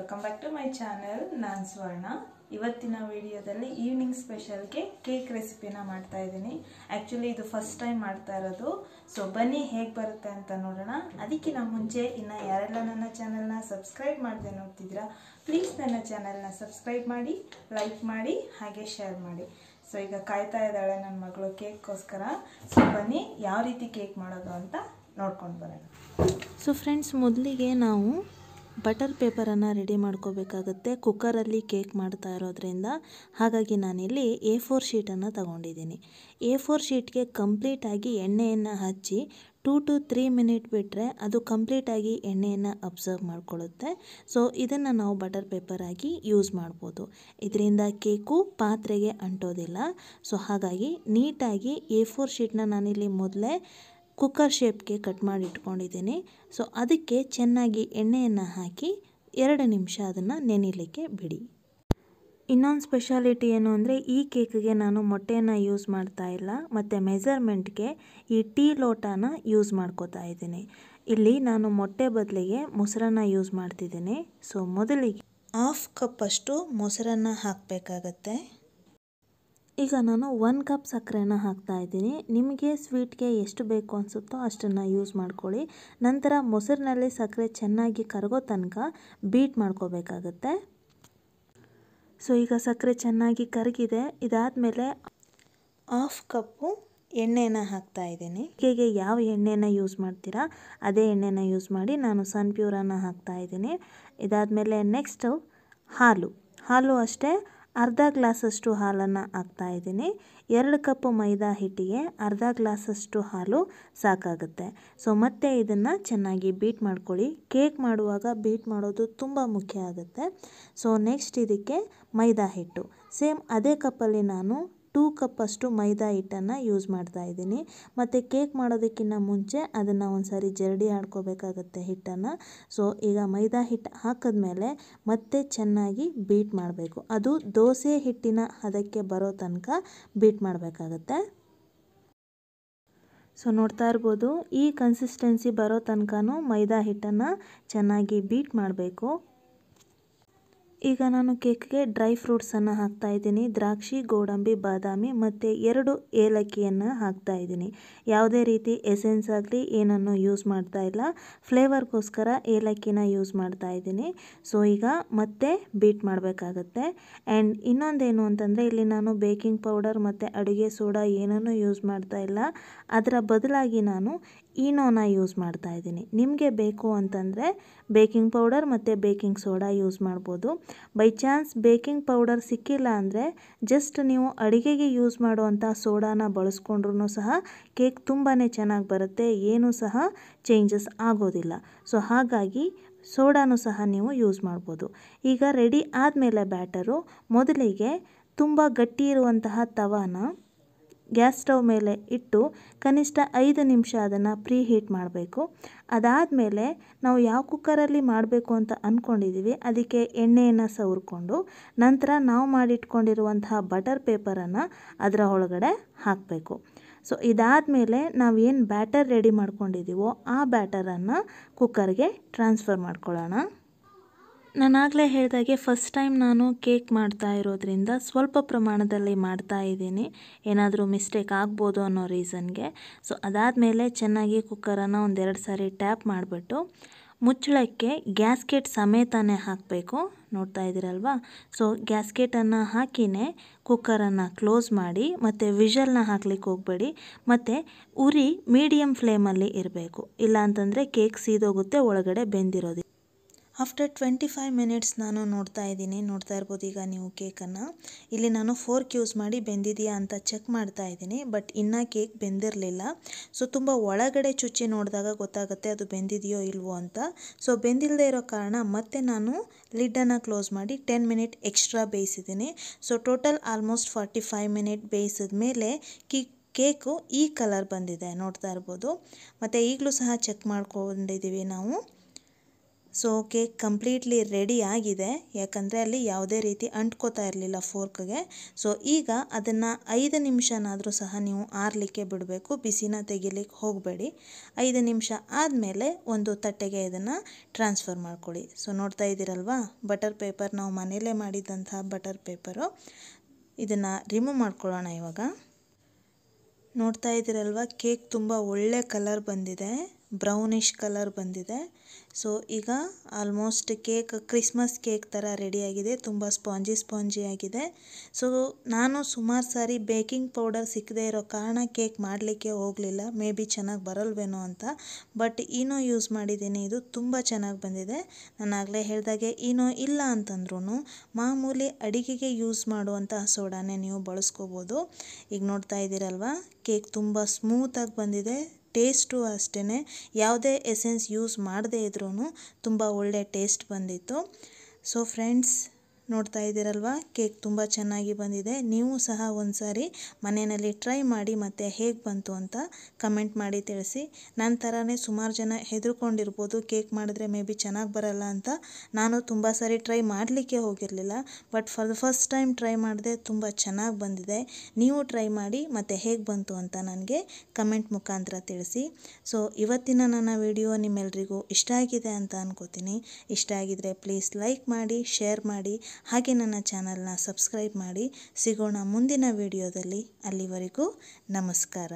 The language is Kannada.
welcome back to my channel ನಾನು ಸುವರ್ಣ ಇವತ್ತಿನ ವಿಡಿಯೋದಲ್ಲಿ ಈವ್ನಿಂಗ್ ಸ್ಪೆಷಲ್ಗೆ ಕೇಕ್ ರೆಸಿಪಿನ ಮಾಡ್ತಾ ಇದ್ದೀನಿ ಆ್ಯಕ್ಚುಲಿ ಇದು ಫಸ್ಟ್ ಟೈಮ್ ಮಾಡ್ತಾ ಇರೋದು ಸೊ ಬನ್ನಿ ಹೇಗೆ ಬರುತ್ತೆ ಅಂತ ನೋಡೋಣ ಅದಕ್ಕಿಂತ ಮುಂಚೆ ಇನ್ನು ಯಾರೆಲ್ಲ ನನ್ನ ಚಾನೆಲ್ನ ಸಬ್ಸ್ಕ್ರೈಬ್ ಮಾಡಿದೆ ನೋಡ್ತಿದ್ದೀರಾ ಪ್ಲೀಸ್ ನನ್ನ ಚಾನೆಲ್ನ ಸಬ್ಸ್ಕ್ರೈಬ್ ಮಾಡಿ ಲೈಕ್ ಮಾಡಿ ಹಾಗೆ ಶೇರ್ ಮಾಡಿ ಸೊ ಈಗ ಕಾಯ್ತಾ ಇದ್ದಾಳೆ ನನ್ನ ಮಗಳು ಕೇಕ್ಗೋಸ್ಕರ ಸೊ ಬನ್ನಿ ಯಾವ ರೀತಿ ಕೇಕ್ ಮಾಡೋದು ಅಂತ ನೋಡ್ಕೊಂಡು ಬರೋಣ ಸೊ ಫ್ರೆಂಡ್ಸ್ ಮೊದಲಿಗೆ ನಾವು ಬಟರ್ ಪೇಪರನ್ನು ರೆಡಿ ಮಾಡ್ಕೋಬೇಕಾಗುತ್ತೆ ಕುಕ್ಕರಲ್ಲಿ ಕೇಕ್ ಮಾಡ್ತಾ ಇರೋದ್ರಿಂದ ಹಾಗಾಗಿ ನಾನಿಲ್ಲಿ ಎ ಫೋರ್ ಶೀಟನ್ನು ತಗೊಂಡಿದ್ದೀನಿ ಎ ಫೋರ್ ಶೀಟ್ಗೆ ಕಂಪ್ಲೀಟಾಗಿ ಎಣ್ಣೆಯನ್ನು ಹಚ್ಚಿ ಟೂ ಟು ತ್ರೀ ಮಿನಿಟ್ ಬಿಟ್ಟರೆ ಅದು ಕಂಪ್ಲೀಟಾಗಿ ಎಣ್ಣೆಯನ್ನು ಅಬ್ಸರ್ವ್ ಮಾಡಿಕೊಳ್ಳುತ್ತೆ ಸೊ ಇದನ್ನು ನಾವು ಬಟರ್ ಪೇಪರಾಗಿ ಯೂಸ್ ಮಾಡ್ಬೋದು ಇದರಿಂದ ಕೇಕು ಪಾತ್ರೆಗೆ ಅಂಟೋದಿಲ್ಲ ಸೊ ಹಾಗಾಗಿ ನೀಟಾಗಿ ಎ ಫೋರ್ ಶೀಟ್ನ ನಾನಿಲ್ಲಿ ಮೊದಲೇ ಕುಕ್ಕರ್ ಶೇಪ್ಗೆ ಕಟ್ ಮಾಡಿ ಇಟ್ಕೊಂಡಿದ್ದೀನಿ ಸೊ ಅದಕ್ಕೆ ಚೆನ್ನಾಗಿ ಎಣ್ಣೆಯನ್ನು ಹಾಕಿ ಎರಡು ನಿಮಿಷ ಅದನ್ನು ನೆನೆಯಲಿಕ್ಕೆ ಬಿಡಿ ಇನ್ನೊಂದು ಸ್ಪೆಷಾಲಿಟಿ ಏನು ಅಂದರೆ ಈ ಕೇಕ್ಗೆ ನಾನು ಮೊಟ್ಟೆಯನ್ನು ಯೂಸ್ ಮಾಡ್ತಾ ಇಲ್ಲ ಮತ್ತು ಮೆಸರ್ಮೆಂಟ್ಗೆ ಈ ಟೀ ಲೋಟನ ಯೂಸ್ ಮಾಡ್ಕೋತಾ ಇದ್ದೀನಿ ಇಲ್ಲಿ ನಾನು ಮೊಟ್ಟೆ ಬದಲಿಗೆ ಮೊಸರನ್ನ ಯೂಸ್ ಮಾಡ್ತಿದ್ದೀನಿ ಸೊ ಮೊದಲಿಗೆ ಹಾಫ್ ಕಪ್ಪಷ್ಟು ಮೊಸರನ್ನು ಹಾಕಬೇಕಾಗತ್ತೆ ಈಗ ನಾನು ಒನ್ ಕಪ್ ಸಕ್ಕರೆನ ಹಾಕ್ತಾ ಇದ್ದೀನಿ ನಿಮಗೆ ಸ್ವೀಟ್ಗೆ ಎಷ್ಟು ಬೇಕು ಅನಿಸುತ್ತೋ ಅಷ್ಟನ್ನು ಯೂಸ್ ಮಾಡ್ಕೊಳ್ಳಿ ನಂತರ ಮೊಸರಿನಲ್ಲಿ ಸಕ್ಕರೆ ಚೆನ್ನಾಗಿ ಕರಗೋ ತನಕ ಬೀಟ್ ಮಾಡ್ಕೋಬೇಕಾಗತ್ತೆ ಸೊ ಈಗ ಸಕ್ಕರೆ ಚೆನ್ನಾಗಿ ಕರಗಿದೆ ಇದಾದ ಮೇಲೆ ಹಾಫ್ ಕಪ್ಪು ಎಣ್ಣೆನ ಹಾಕ್ತಾ ಇದ್ದೀನಿ ಹೀಗೆ ಯಾವ ಎಣ್ಣೆನ ಯೂಸ್ ಮಾಡ್ತೀರಾ ಅದೇ ಎಣ್ಣೆನ ಯೂಸ್ ಮಾಡಿ ನಾನು ಸನ್ ಪ್ಯೂರನ್ನು ಹಾಕ್ತಾ ಇದ್ದೀನಿ ಇದಾದಮೇಲೆ ನೆಕ್ಸ್ಟು ಹಾಲು ಹಾಲು ಅಷ್ಟೇ ಅರ್ಧ ಗ್ಲಾಸಷ್ಟು ಹಾಲನ್ನು ಹಾಕ್ತಾ ಇದ್ದೀನಿ ಎರಡು ಕಪ್ ಮೈದಾ ಹಿಟ್ಟಿಗೆ ಅರ್ಧ ಗ್ಲಾಸಷ್ಟು ಹಾಲು ಸಾಕಾಗುತ್ತೆ ಸೊ ಮತ್ತೆ ಇದನ್ನು ಚೆನ್ನಾಗಿ ಬೀಟ್ ಮಾಡ್ಕೊಳ್ಳಿ ಕೇಕ್ ಮಾಡುವಾಗ ಬೀಟ್ ಮಾಡೋದು ತುಂಬ ಮುಖ್ಯ ಆಗುತ್ತೆ ಸೊ ನೆಕ್ಸ್ಟ್ ಇದಕ್ಕೆ ಮೈದಾ ಹಿಟ್ಟು ಸೇಮ್ ಅದೇ ಕಪ್ಪಲ್ಲಿ ನಾನು ಟೂ ಕಪ್ಪಷ್ಟು ಮೈದಾ ಹಿಟ್ಟನ್ನು ಯೂಸ್ ಮಾಡ್ತಾ ಇದ್ದೀನಿ ಮತ್ತು ಕೇಕ್ ಮಾಡೋದಕ್ಕಿಂತ ಮುಂಚೆ ಅದನ್ನು ಒಂದು ಸಾರಿ ಜರಡಿ ಆಡ್ಕೋಬೇಕಾಗತ್ತೆ ಹಿಟ್ಟನ್ನು ಸೊ ಈಗ ಮೈದಾ ಹಿಟ್ಟು ಹಾಕಿದ್ಮೇಲೆ ಮತ್ತೆ ಚೆನ್ನಾಗಿ ಬೀಟ್ ಮಾಡಬೇಕು ಅದು ದೋಸೆ ಹಿಟ್ಟಿನ ಅದಕ್ಕೆ ಬರೋ ತನಕ ಬೀಟ್ ಮಾಡಬೇಕಾಗತ್ತೆ ಸೊ ನೋಡ್ತಾ ಇರ್ಬೋದು ಈ ಕನ್ಸಿಸ್ಟೆನ್ಸಿ ಬರೋ ತನಕ ಮೈದಾ ಹಿಟ್ಟನ್ನು ಚೆನ್ನಾಗಿ ಬೀಟ್ ಮಾಡಬೇಕು ಈಗ ನಾನು ಕೇಕ್ಗೆ ಡ್ರೈ ಫ್ರೂಟ್ಸನ್ನು ಹಾಕ್ತಾ ಇದ್ದೀನಿ ದ್ರಾಕ್ಷಿ ಗೋಡಂಬಿ ಬಾದಾಮಿ ಮತ್ತು ಎರಡು ಏಲಕ್ಕಿಯನ್ನು ಹಾಕ್ತಾ ಇದ್ದೀನಿ ಯಾವುದೇ ರೀತಿ ಎಸೆನ್ಸ್ ಆಗಲಿ ಏನನ್ನು ಯೂಸ್ ಮಾಡ್ತಾ ಇಲ್ಲ ಫ್ಲೇವರ್ಗೋಸ್ಕರ ಏಲಕ್ಕಿನ ಯೂಸ್ ಮಾಡ್ತಾ ಇದ್ದೀನಿ ಸೊ ಈಗ ಮತ್ತೆ ಬೀಟ್ ಮಾಡಬೇಕಾಗತ್ತೆ ಆ್ಯಂಡ್ ಇನ್ನೊಂದೇನು ಅಂತಂದರೆ ಇಲ್ಲಿ ನಾನು ಬೇಕಿಂಗ್ ಪೌಡರ್ ಮತ್ತು ಅಡುಗೆ ಸೋಡಾ ಏನನ್ನು ಯೂಸ್ ಮಾಡ್ತಾ ಇಲ್ಲ ಅದರ ಬದಲಾಗಿ ನಾನು ಈನೋನ ಯೂಸ್ ಮಾಡ್ತಾ ಇದ್ದೀನಿ ನಿಮಗೆ ಬೇಕು ಅಂತಂದರೆ ಬೇಕಿಂಗ್ ಪೌಡರ್ ಮತ್ತು ಬೇಕಿಂಗ್ ಸೋಡಾ ಯೂಸ್ ಮಾಡ್ಬೋದು ಬೈ ಚಾನ್ಸ್ ಬೇಕಿಂಗ್ ಪೌಡರ್ ಸಿಕ್ಕಿಲ್ಲ ಅಂದರೆ ಜಸ್ಟ್ ನೀವು ಅಡುಗೆಗೆ ಯೂಸ್ ಮಾಡುವಂಥ ಸೋಡಾನ ಬಳಸ್ಕೊಂಡ್ರೂ ಸಹ ಕೇಕ್ ತುಂಬಾ ಚೆನ್ನಾಗಿ ಬರುತ್ತೆ ಏನೂ ಸಹ ಚೇಂಜಸ್ ಆಗೋದಿಲ್ಲ ಸೊ ಹಾಗಾಗಿ ಸೋಡಾನು ಸಹ ನೀವು ಯೂಸ್ ಮಾಡ್ಬೋದು ಈಗ ರೆಡಿ ಆದಮೇಲೆ ಬ್ಯಾಟರು ಮೊದಲಿಗೆ ತುಂಬ ಗಟ್ಟಿ ಇರುವಂತಹ ತವಾನ ಗ್ಯಾಸ್ ಸ್ಟವ್ ಮೇಲೆ ಇಟ್ಟು ಕನಿಷ್ಠ ಐದು ನಿಮಿಷ ಅದನ್ನು ಪ್ರೀ ಹೀಟ್ ಮಾಡಬೇಕು ಅದಾದ ಮೇಲೆ ನಾವು ಯಾವ ಕುಕ್ಕರಲ್ಲಿ ಮಾಡಬೇಕು ಅಂತ ಅಂದ್ಕೊಂಡಿದ್ದೀವಿ ಅದಕ್ಕೆ ಎಣ್ಣೆಯನ್ನು ಸವರ್ಕೊಂಡು ನಂತರ ನಾವು ಮಾಡಿಟ್ಕೊಂಡಿರುವಂತಹ ಬಟರ್ ಪೇಪರನ್ನು ಅದರ ಒಳಗಡೆ ಹಾಕಬೇಕು ಸೊ ನಾವು ಏನು ಬ್ಯಾಟರ್ ರೆಡಿ ಮಾಡ್ಕೊಂಡಿದ್ದೀವೋ ಆ ಬ್ಯಾಟರನ್ನು ಕುಕ್ಕರ್ಗೆ ಟ್ರಾನ್ಸ್ಫರ್ ಮಾಡ್ಕೊಳ್ಳೋಣ ನಾನಾಗಲೇ ಹೇಳಿದಾಗೆ ಫಸ್ಟ್ ಟೈಮ್ ನಾನು ಕೇಕ್ ಮಾಡ್ತಾ ಇರೋದ್ರಿಂದ ಸ್ವಲ್ಪ ಪ್ರಮಾಣದಲ್ಲಿ ಮಾಡ್ತಾ ಇದ್ದೀನಿ ಏನಾದರೂ ಮಿಸ್ಟೇಕ್ ಆಗ್ಬೋದು ಅನ್ನೋ ರೀಸನ್ಗೆ ಸೊ ಮೇಲೆ ಚೆನ್ನಾಗಿ ಕುಕ್ಕರನ್ನು ಒಂದೆರಡು ಸಾರಿ ಟ್ಯಾಪ್ ಮಾಡಿಬಿಟ್ಟು ಮುಚ್ಚಳಕ್ಕೆ ಗ್ಯಾಸ್ಕೆಟ್ ಸಮೇತನೇ ಹಾಕಬೇಕು ನೋಡ್ತಾ ಇದ್ದೀರಲ್ವಾ ಸೊ ಗ್ಯಾಸ್ಕೆಟನ್ನು ಹಾಕಿನೇ ಕುಕ್ಕರನ್ನು ಕ್ಲೋಸ್ ಮಾಡಿ ಮತ್ತು ವಿಷಲ್ನ ಹಾಕ್ಲಿಕ್ಕೆ ಹೋಗಬೇಡಿ ಮತ್ತು ಉರಿ ಮೀಡಿಯಮ್ ಫ್ಲೇಮಲ್ಲಿ ಇರಬೇಕು ಇಲ್ಲಾಂತಂದರೆ ಕೇಕ್ ಸೀದೋಗುತ್ತೆ ಒಳಗಡೆ ಬೆಂದಿರೋದು ಆಫ್ಟರ್ ಟ್ವೆಂಟಿ ಫೈವ್ ಮಿನಿಟ್ಸ್ ನಾನು ನೋಡ್ತಾ ಇದ್ದೀನಿ ನೋಡ್ತಾ ಇರ್ಬೋದು ಈಗ ನೀವು ಕೇಕನ್ನು ಇಲ್ಲಿ ನಾನು ಫೋರ್ಕ್ ಯೂಸ್ ಮಾಡಿ ಬೆಂದಿದೆಯಾ ಅಂತ ಚೆಕ್ ಮಾಡ್ತಾ ಇದ್ದೀನಿ ಬಟ್ ಇನ್ನೂ ಕೇಕ್ ಬೆಂದಿರಲಿಲ್ಲ ಸೊ ತುಂಬ ಒಳಗಡೆ ಚುಚ್ಚಿ ನೋಡಿದಾಗ ಗೊತ್ತಾಗುತ್ತೆ ಅದು ಬೆಂದಿದೆಯೋ ಇಲ್ವೋ ಅಂತ ಸೊ ಬೆಂದಿಲ್ಲದೆ ಇರೋ ಕಾರಣ ಮತ್ತೆ ನಾನು ಲಿಡ್ಡನ್ನು ಕ್ಲೋಸ್ ಮಾಡಿ ಟೆನ್ ಮಿನಿಟ್ ಎಕ್ಸ್ಟ್ರಾ ಬೇಯಿಸಿದ್ದೀನಿ so total almost forty five minute ಬೇಯಿಸಿದ ಮೇಲೆ ಕಿ ಕೇಕು ಈ ಕಲರ್ ಬಂದಿದೆ ನೋಡ್ತಾ ಇರ್ಬೋದು ಮತ್ತು ಈಗಲೂ ಸಹ ಚೆಕ್ ಮಾಡ್ಕೊಂಡಿದ್ದೀವಿ ನಾವು ಸೊ ಕೇಕ್ ಕಂಪ್ಲೀಟ್ಲಿ ರೆಡಿ ಆಗಿದೆ ಯಾಕಂದರೆ ಅಲ್ಲಿ ಯಾವುದೇ ರೀತಿ ಅಂಟ್ಕೋತಾ ಇರಲಿಲ್ಲ ಫೋರ್ಕ್ಗೆ ಸೊ ಈಗ ಅದನ್ನು ಐದು ನಿಮಿಷನಾದರೂ ಸಹ ನೀವು ಆರಲಿಕ್ಕೆ ಬಿಡಬೇಕು ಬಿಸಿನ ತೆಗಿಲಿಕ್ಕೆ ಹೋಗಬೇಡಿ ಐದು ನಿಮಿಷ ಆದಮೇಲೆ ಒಂದು ತಟ್ಟೆಗೆ ಇದನ್ನು ಟ್ರಾನ್ಸ್ಫರ್ ಮಾಡ್ಕೊಳ್ಳಿ ಸೊ ನೋಡ್ತಾ ಇದ್ದೀರಲ್ವಾ ಬಟರ್ ಪೇಪರ್ ನಾವು ಮನೆಯಲ್ಲೇ ಮಾಡಿದ್ದಂತಹ ಬಟರ್ ಪೇಪರು ಇದನ್ನು ರಿಮೂವ್ ಮಾಡ್ಕೊಳ್ಳೋಣ ಇವಾಗ ನೋಡ್ತಾ ಇದ್ದೀರಲ್ವ ಕೇಕ್ ತುಂಬ ಒಳ್ಳೆ ಕಲರ್ ಬಂದಿದೆ ಬ್ರೌನಿಷ್ ಕಲರ್ ಬಂದಿದೆ ಸೊ ಈಗ ಆಲ್ಮೋಸ್ಟ್ ಕೇಕ್ ಕ್ರಿಸ್ಮಸ್ ಕೇಕ್ ಥರ ರೆಡಿಯಾಗಿದೆ ತುಂಬ ಸ್ಪಾಂಜಿ ಸ್ಪಾಂಜಿ ಆಗಿದೆ ಸೊ ನಾನು ಸುಮಾರು ಸಾರಿ ಬೇಕಿಂಗ್ ಪೌಡರ್ ಸಿಕ್ಕದೇ ಇರೋ ಕಾರಣ ಕೇಕ್ ಮಾಡಲಿಕ್ಕೆ ಹೋಗಲಿಲ್ಲ ಮೇ ಬಿ ಚೆನ್ನಾಗಿ ಬರಲ್ವೇನೋ ಅಂತ ಬಟ್ ಈನೋ ಯೂಸ್ ಮಾಡಿದ್ದೀನಿ ಇದು ತುಂಬ ಚೆನ್ನಾಗಿ ಬಂದಿದೆ ನಾನು ಆಗಲೇ ಹೇಳಿದಾಗೆ ಈನೋ ಇಲ್ಲ ಅಂತಂದ್ರೂ ಮಾಮೂಲಿ ಅಡಿಗೆಗೆ ಯೂಸ್ ಮಾಡುವಂತಹ ಸೋಡಾನೇ ನೀವು ಬಳಸ್ಕೋಬೋದು ಈಗ ನೋಡ್ತಾ ಇದ್ದೀರಲ್ವಾ ಕೇಕ್ ತುಂಬ ಸ್ಮೂತಾಗಿ ಬಂದಿದೆ ಟೇಸ್ಟು ಅಷ್ಟೇ ಯಾವುದೇ ಎಸೆನ್ಸ್ ಯೂಸ್ ಮಾಡದೇ ಇದ್ರೂ ತುಂಬ ಒಳ್ಳೆ ಟೇಸ್ಟ್ ಬಂದಿತ್ತು ಸೊ ಫ್ರೆಂಡ್ಸ್ ನೋಡ್ತಾ ಇದ್ದೀರಲ್ವಾ ಕೇಕ್ ತುಂಬ ಚೆನ್ನಾಗಿ ಬಂದಿದೆ ನೀವು ಸಹ ಒಂದ್ಸಾರಿ ಮನೆಯಲ್ಲಿ ಟ್ರೈ ಮಾಡಿ ಮತ್ತೆ ಹೇಗೆ ಬಂತು ಅಂತ ಕಮೆಂಟ್ ಮಾಡಿ ತಿಳಿಸಿ ನನ್ನ ಥರನೇ ಸುಮಾರು ಜನ ಹೆದರ್ಕೊಂಡಿರ್ಬೋದು ಕೇಕ್ ಮಾಡಿದ್ರೆ ಮೇ ಬಿ ಚೆನ್ನಾಗಿ ಬರಲ್ಲ ಅಂತ ನಾನು ತುಂಬ ಸಾರಿ ಟ್ರೈ ಮಾಡಲಿಕ್ಕೆ ಹೋಗಿರಲಿಲ್ಲ but for the first time try ಮಾಡಿದೆ ತುಂಬ ಚೆನ್ನಾಗಿ ಬಂದಿದೆ ನೀವು ಟ್ರೈ ಮಾಡಿ ಮತ್ತು ಹೇಗೆ ಬಂತು ಅಂತ ನನಗೆ ಕಮೆಂಟ್ ಮುಖಾಂತರ ತಿಳಿಸಿ ಸೊ ಇವತ್ತಿನ ನನ್ನ ವಿಡಿಯೋ ನಿಮ್ಮೆಲ್ರಿಗೂ ಇಷ್ಟ ಆಗಿದೆ ಅಂತ ಅನ್ಕೋತೀನಿ ಇಷ್ಟ ಆಗಿದ್ರೆ ಪ್ಲೀಸ್ ಲೈಕ್ ಮಾಡಿ ಶೇರ್ ಮಾಡಿ ಹಾಗೆ ನನ್ನ ಚಾನಲ್ನ ಸಬ್ಸ್ಕ್ರೈಬ್ ಮಾಡಿ ಸಿಗೋಣ ಮುಂದಿನ ವಿಡಿಯೋದಲ್ಲಿ ಅಲ್ಲಿವರೆಗೂ ನಮಸ್ಕಾರ